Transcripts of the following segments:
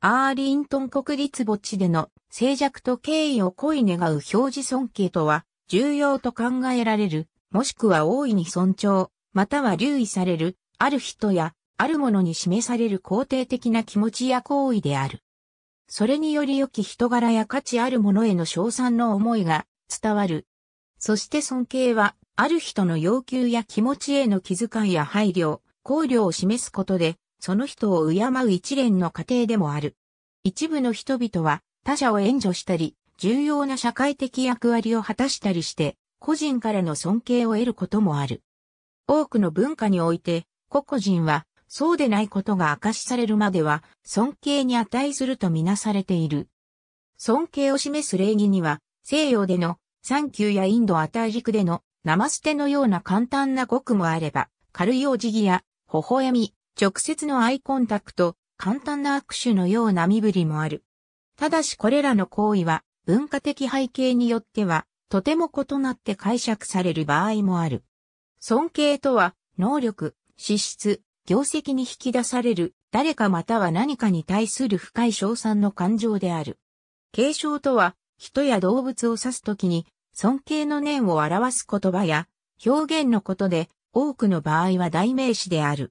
アーリントン国立墓地での静寂と敬意を恋願う表示尊敬とは重要と考えられる、もしくは大いに尊重、または留意される、ある人や、あるものに示される肯定的な気持ちや行為である。それにより良き人柄や価値あるものへの称賛の思いが伝わる。そして尊敬は、ある人の要求や気持ちへの気遣いや配慮、考慮を示すことで、その人を敬う一連の過程でもある。一部の人々は他者を援助したり、重要な社会的役割を果たしたりして、個人からの尊敬を得ることもある。多くの文化において、個々人は、そうでないことが明かしされるまでは、尊敬に値するとみなされている。尊敬を示す礼儀には、西洋での、ューやインドアタジクでの、ナマステのような簡単な語句もあれば、軽いお辞儀や、微笑み、直接のアイコンタクト、簡単な握手のような身振りもある。ただしこれらの行為は文化的背景によってはとても異なって解釈される場合もある。尊敬とは能力、資質、業績に引き出される誰かまたは何かに対する深い称賛の感情である。継承とは人や動物を指すときに尊敬の念を表す言葉や表現のことで多くの場合は代名詞である。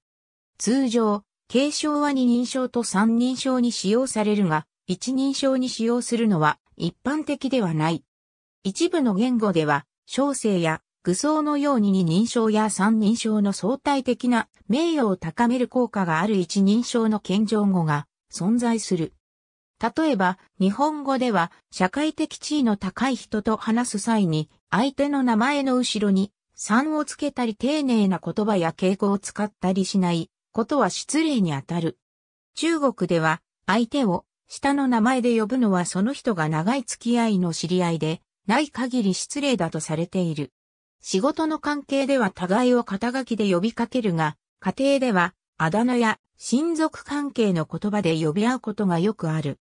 通常、継承は二人称と三人称に使用されるが、一人称に使用するのは一般的ではない。一部の言語では、小生や具僧のように二人称や三人称の相対的な名誉を高める効果がある一人称の謙譲語が存在する。例えば、日本語では社会的地位の高い人と話す際に、相手の名前の後ろに3をつけたり丁寧な言葉や敬語を使ったりしないことは失礼にあたる。中国では、相手を下の名前で呼ぶのはその人が長い付き合いの知り合いで、ない限り失礼だとされている。仕事の関係では互いを肩書きで呼びかけるが、家庭では、あだ名や親族関係の言葉で呼び合うことがよくある。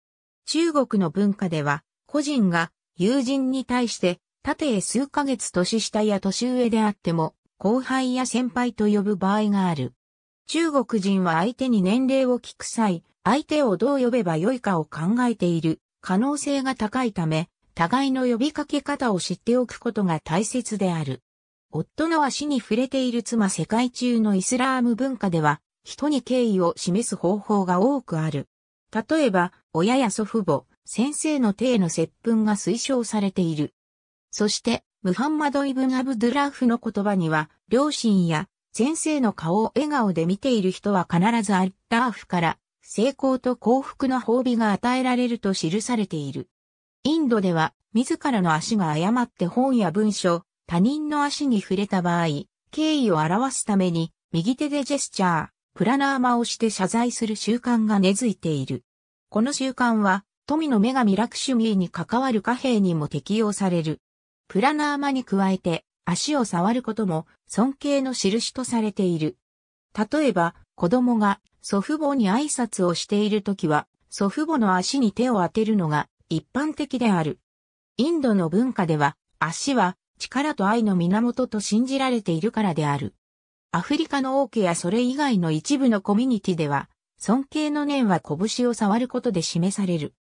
中国の文化では、個人が友人に対して、縦へ数ヶ月年下や年上であっても、後輩や先輩と呼ぶ場合がある。中国人は相手に年齢を聞く際、相手をどう呼べばよいかを考えている可能性が高いため、互いの呼びかけ方を知っておくことが大切である。夫の足に触れている妻世界中のイスラーム文化では、人に敬意を示す方法が多くある。例えば、親や祖父母、先生の手への接吻が推奨されている。そして、ムハンマド・イブン・アブドゥラーフの言葉には、両親や先生の顔を笑顔で見ている人は必ずアッラーフから成功と幸福の褒美が与えられると記されている。インドでは自らの足が誤って本や文書、他人の足に触れた場合、敬意を表すために右手でジェスチャー、プラナーマをして謝罪する習慣が根付いている。この習慣は富の女神ラクシュミーに関わる貨幣にも適用される。プラナーマに加えて、足を触ることも尊敬の印とされている。例えば、子供が祖父母に挨拶をしているときは、祖父母の足に手を当てるのが一般的である。インドの文化では、足は力と愛の源と信じられているからである。アフリカの王家やそれ以外の一部のコミュニティでは、尊敬の念は拳を触ることで示される。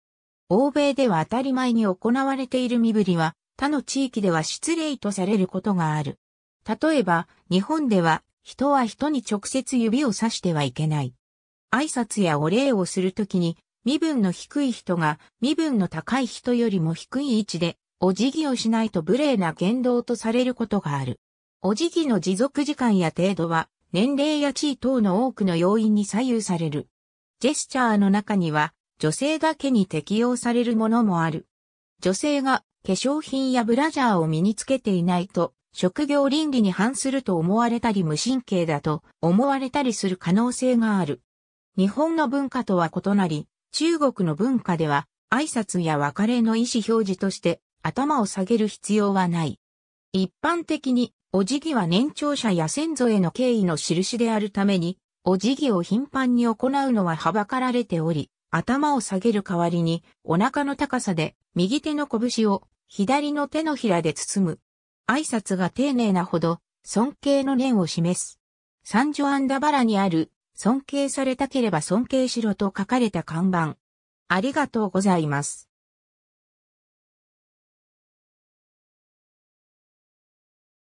欧米では当たり前に行われている身振りは、他の地域では失礼とされることがある。例えば、日本では、人は人に直接指を指してはいけない。挨拶やお礼をするときに、身分の低い人が身分の高い人よりも低い位置で、お辞儀をしないと無礼な言動とされることがある。お辞儀の持続時間や程度は、年齢や地位等の多くの要因に左右される。ジェスチャーの中には、女性だけに適用されるものもある。女性が化粧品やブラジャーを身につけていないと、職業倫理に反すると思われたり無神経だと思われたりする可能性がある。日本の文化とは異なり、中国の文化では挨拶や別れの意思表示として頭を下げる必要はない。一般的に、お辞儀は年長者や先祖への敬意の印であるために、お辞儀を頻繁に行うのははばかられており、頭を下げる代わりに、お腹の高さで、右手の拳を左の手のひらで包む。挨拶が丁寧なほど、尊敬の念を示す。サンジョアンダバラにある、尊敬されたければ尊敬しろと書かれた看板。ありがとうございます。